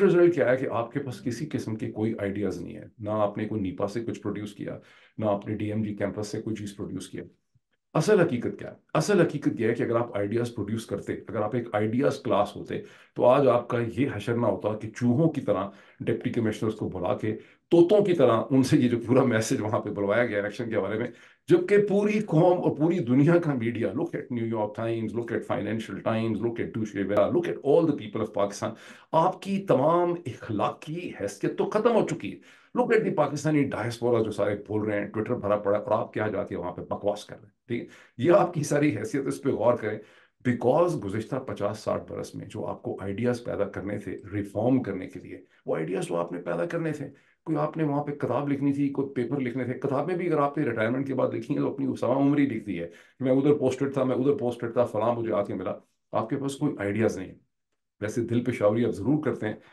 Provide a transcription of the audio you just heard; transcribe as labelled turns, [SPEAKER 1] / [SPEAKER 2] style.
[SPEAKER 1] net result क्या है कि आपके पास किसी किस्म के कोई आइडियाज नहीं है ना आपने कोई नीपा से कुछ प्रोड्यूस किया ना आपने डीएमजी कैंपस से कोई चीज प्रोड्यूस किया असल हकीकत क्या है असल हकीकत यह है कि अगर आप आइडियाज प्रोड्यूस करते अगर आप एक आइडियाज क्लास होते तो आज आपका ये हशर ना होता कि चूहों की तरह डिप्टी कमिश्नर्स को बुला के तोतों की तरह उनसे ये जो पूरा मैसेज वहां पे बुलवाया गया इलेक्शन के बारे में जबकि पूरी कौम और पूरी दुनिया का media look at New York Times look at Financial Times look at टू शेवेरा look at all the people of Pakistan आपकी तमाम इखलाकी हैसियत तो ख़त्म हो चुकी है look at the Pakistani diaspora जो सारे बोल रहे हैं ट्विटर भरा पड़ा और आप क्या जाके वहां पर बकवास कर रहे हैं ठीक है ये आपकी सारी हैसियत इस पर गौर करें बिकॉज गुजशत पचास साठ बरस में जो आपको आइडियाज़ पैदा करने थे रिफॉर्म करने के लिए वो आइडियाज़ तो आपने पैदा करने थे कोई आपने वहाँ पे किताब लिखनी थी कोई पेपर लिखने थे किताबें भी अगर आपने रिटायरमेंट के बाद लिखी है तो अपनी सवा उम्र ही दी है मैं उधर पोस्टेड था मैं उधर पोस्टेड था फलाम मुझे आके मिला आपके पास कोई आइडियाज़ नहीं है वैसे दिल पेशावरी आप ज़रूर करते हैं